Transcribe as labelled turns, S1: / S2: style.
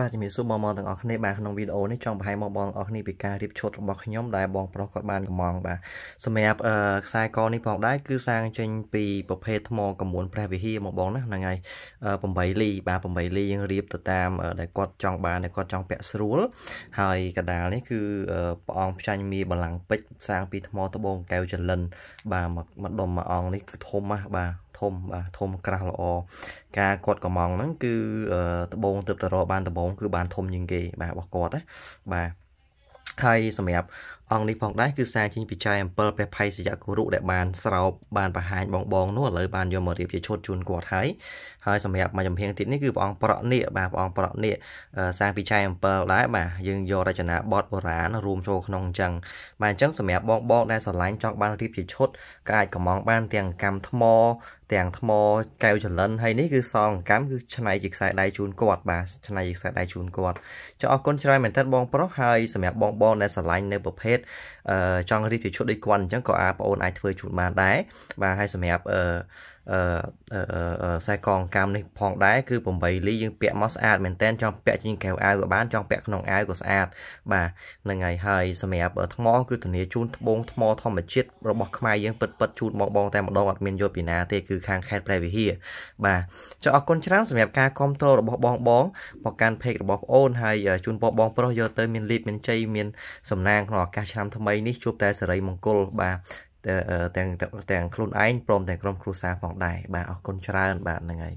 S1: បាទជំរាបសួរបងប្អូនទាំងអស់គ្នាបាទក្នុងវីដេអូនេះចង់បង្ហាញមកបងប្អូនទាំងអស់គ្នាពីការរៀបឈុតរបស់ខ្ញុំដែលបងប្រុសគាត់បានកំងបាទសម្រាប់ខ្សែកនេះផងដែរគឺសាងចេញពីប្រភេទថ្មកមួនព្រះវិហារមកបងណាហ្នឹងហើយ8លី បាទ8លីយើងរៀបទៅតាមដែលគាត់ចង់បានដែលគាត់ចង់ពាក់ស្រួលហើយកដាលនេះគឺព្រះអង្គផ្ចាញ់មីបលាំងពេជ្រសាង ពីថ្មត្បូងកែវចលិន បាទមកដុំមួយអង្គនេះគឺធំណាស់បាទធំបាទធំក្រាស់ល្អការគាត់កំងហ្នឹងគឺដបងទៅតរបានដបងគឺ បានធំជាងគេបាទរបស់គាត់ណាបាទហើយសម្រាប់អង្គនេះផងដែរគឺសារចេញពីចៃអំពិលព្រះភ័យសយគុរុដែលបានស្រោបបានបង្ហាញបងបងនោះឥឡូវបានយកមករៀបជាឈុតជូនគាត់ហើយហើយសម្រាប់មួយចំហៀងទៀតនេះគឺព្រះអង្គប្រក់នេះបាទព្រះអង្គប្រក់នេះសារពីចៃអំពិលដែរបាទយើងយករចនាបទបុរាណរួមចូលក្នុងអញ្ចឹងបាទអញ្ចឹងសម្រាប់បងបងដែលស្រឡាញ់ចង់បានរៀបជាឈុតក៏អាចកម្មងបាន ទាំងកម្មថ្មទាំងថ្មកែវចលិនហើយនេះគឺសងកម្មគឺឆ្នៃជាខ្សែដៃជូនគាត់បាទឆ្នៃជាខ្សែដៃជូនគាត់ចុះអរគុណច្រើនមែនទែនបងប្រុសហើយសម្រាប់បងបងដែលស្រឡាញ់នៅប្រភេទទៀតចង់រៀបជាឈុតដូចគាត់អញ្ចឹងក៏អាចបងអូនអាចធ្វើជូនបានដែរបាទហើយសម្រាប់អឺអឺខ្សែកងកម្មនេះផងដែរគឺ8លីយើងពាក់មកស្អាតមែនតែនចង់ពាក់ជាងកែវអាវក៏បានចង់ពាក់ក្នុងអាវក៏ស្អាតបាទហ្នឹងហើយហើយសម្រាប់ថ្មគឺធានាជូនត្បូងថ្មធម្មជាតិរបស់ខ្មែរយើងពិតពិតជូនមកបងតែម្ដងអត់មានយកពីណាទេគឺខាងខេត្តព្រះវិហារបាទចុះអរគុណច្រើនសម្រាប់ការគ្រប់គ្រងរបស់បងបងមកកាន់ page របស់បងអូនហើយជូនបងបងប្រុសយកទៅមានលីបមានជ័យមានសំណាងក្នុងឱកាសឆ្នាំថ្មីនេះជួបតែសិរីមង្គលបាទទាំងទាំងខ្លួនឯងព្រមទាំងក្រុមគ្រួសារផងដែរបាទអរគុណច្រើនបាទហ្នឹងហើយ